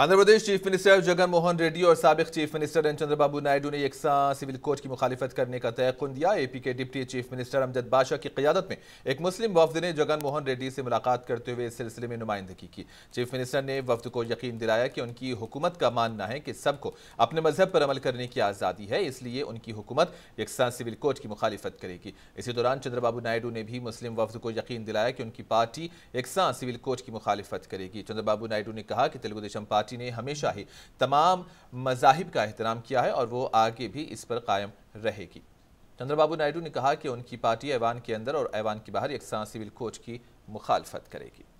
Andhra Pradesh chief minister Jagan Mohan Reddy और सबक chief minister N Chandrababu Naidu ने यकसा सिविल कोर्ट की मुखालफत करने का तय खुन दिया एपी के डिप्टी चीफ मिनिस्टर अमजद बादशाह की क्यादत में एक मुस्लिम वफद ने जगनमोहन रेड्डी से मुलाकात करते हुए इस सिलसिले में नुमाइंदगी की चीफ मिनिस्टर ने वफद को यकीन दिलाया कि उनकी हुकूमत का मानना है कि सबको अपने मजहब पर अमल करने की आज़ादी है इसलिए उनकी हुकूमत यकसा सिविल कोर्ट की मुखालफत करेगी इसी दौरान चंद्रबाबू नायडू ने भी मुस्लिम वफद को यकीन दिलाया कि उनकी पार्टी यकसा सिविल कोर्ट की मुखालफत करेगी चंद्रबाबू नायडू ने कहा कि तेलुगुदेशम पार्टी पार्टी ने हमेशा ही तमाम मजाहिब का एहतराम किया है और वो आगे भी इस पर कायम रहेगी चंद्रबाबू नायडू ने कहा कि उनकी पार्टी ऐवान के अंदर और ऐवान के बाहर एक सिविल कोच की मुखालफत करेगी